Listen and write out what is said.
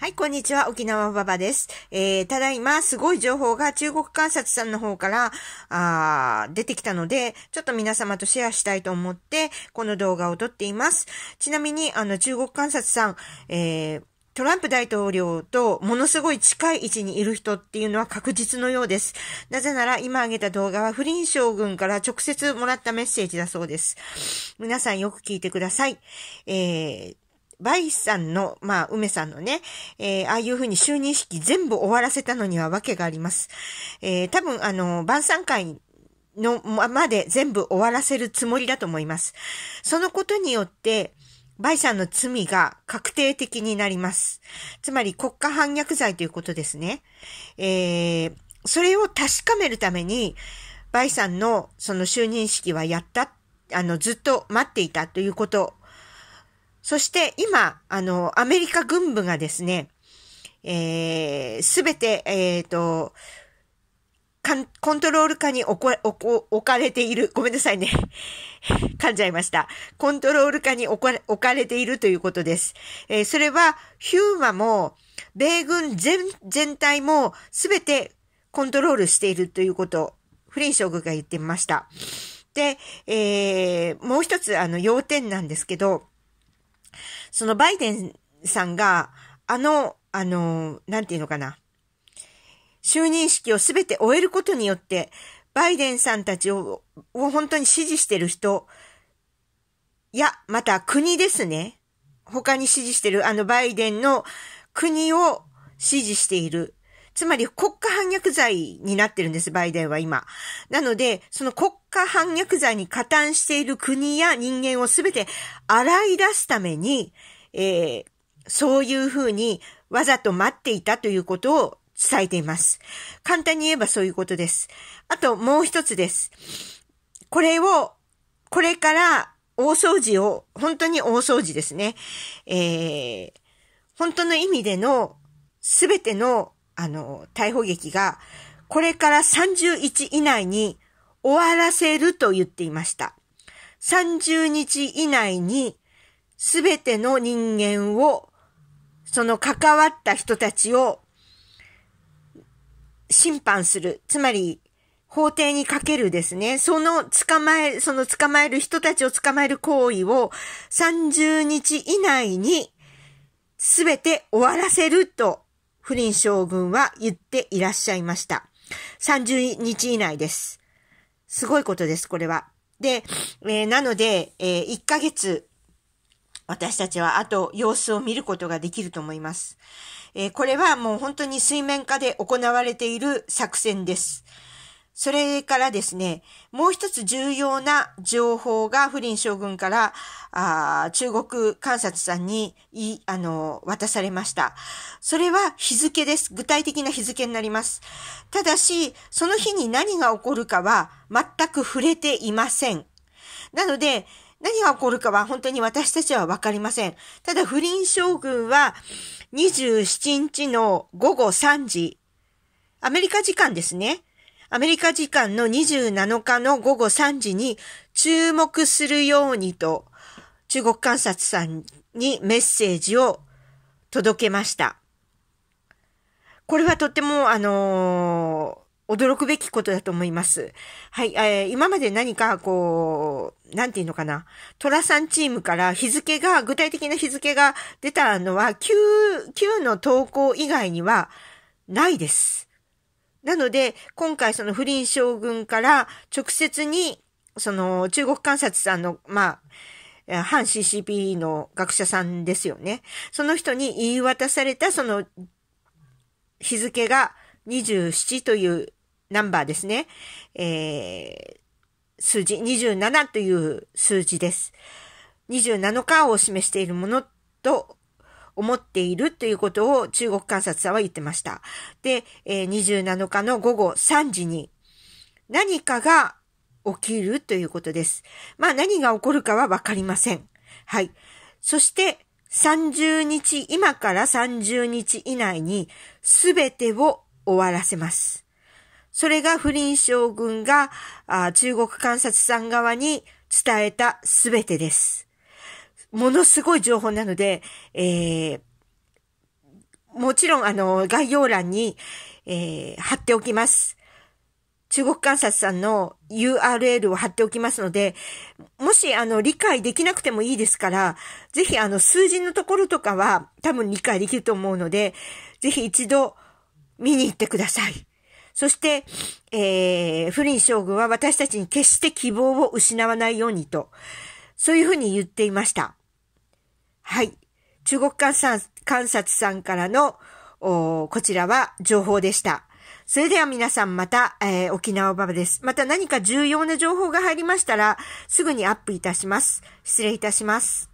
はい、こんにちは。沖縄ばばです。えー、ただいま、すごい情報が中国観察さんの方から、あ出てきたので、ちょっと皆様とシェアしたいと思って、この動画を撮っています。ちなみに、あの、中国観察さん、えー、トランプ大統領とものすごい近い位置にいる人っていうのは確実のようです。なぜなら今挙げた動画は不倫将軍から直接もらったメッセージだそうです。皆さんよく聞いてください。えーバイさんの、まあ、梅さんのね、えー、ああいうふうに就任式全部終わらせたのには訳があります。えー、多分、あの、晩餐会のまで全部終わらせるつもりだと思います。そのことによって、バイさんの罪が確定的になります。つまり国家反逆罪ということですね。えー、それを確かめるために、バイさんのその就任式はやった、あの、ずっと待っていたということそして今、あの、アメリカ軍部がですね、えー、すべて、えっ、ー、と、コントロール下に置かれている。ごめんなさいね。噛んじゃいました。コントロール下に置かれているということです。えー、それは、ヒューマも、米軍全全体もすべてコントロールしているということ、フリン将軍が言ってました。で、えー、もう一つ、あの、要点なんですけど、そのバイデンさんが、あの、あの、なんていうのかな。就任式をすべて終えることによって、バイデンさんたちをを本当に支持してる人、いや、また国ですね。他に支持してる、あのバイデンの国を支持しているつまり国家反逆罪になってるんです、バイデンは今。なので、その国家反逆罪に加担している国や人間をすべて洗い出すために、えー、そういうふうにわざと待っていたということを伝えています。簡単に言えばそういうことです。あともう一つです。これを、これから大掃除を、本当に大掃除ですね。えー、本当の意味での、すべてのあの、逮捕劇が、これから31以内に終わらせると言っていました。30日以内に、すべての人間を、その関わった人たちを審判する。つまり、法廷にかけるですね。その捕まえ、その捕まえる人たちを捕まえる行為を30日以内にすべて終わらせると不倫将軍は言っていらっしゃいました。30日以内です。すごいことです、これは。で、えー、なので、えー、1ヶ月、私たちはあと様子を見ることができると思います。えー、これはもう本当に水面下で行われている作戦です。それからですね、もう一つ重要な情報が不倫将軍からあ中国観察さんにいあの渡されました。それは日付です。具体的な日付になります。ただし、その日に何が起こるかは全く触れていません。なので、何が起こるかは本当に私たちはわかりません。ただ不倫将軍は27日の午後3時、アメリカ時間ですね。アメリカ時間の27日の午後3時に注目するようにと中国観察さんにメッセージを届けました。これはとっても、あのー、驚くべきことだと思います。はい、えー、今まで何か、こう、なんていうのかな、トラさんチームから日付が、具体的な日付が出たのは、9、9の投稿以外にはないです。なので、今回その不倫将軍から直接に、その中国観察さんの、まあ、反 CCP の学者さんですよね。その人に言い渡されたその日付が27というナンバーですね。えー、数字、27という数字です。27日を示しているものと思っているということを中国観察者は言ってました。で、え27日の午後3時に何かが起きるということです。まあ何が起こるかはわかりません。はい。そして30日、今から30日以内に全てを終わらせます。それが不倫将軍が中国観察さん側に伝えた全てです。ものすごい情報なので、えー、もちろん、あの、概要欄に、えー、貼っておきます。中国観察さんの URL を貼っておきますので、もし、あの、理解できなくてもいいですから、ぜひ、あの、数字のところとかは、多分理解できると思うので、ぜひ一度、見に行ってください。そして、えー、不倫将軍は私たちに決して希望を失わないようにと、そういうふうに言っていました。はい。中国観察観察さんからの、こちらは情報でした。それでは皆さんまた、えー、沖縄ババです。また何か重要な情報が入りましたら、すぐにアップいたします。失礼いたします。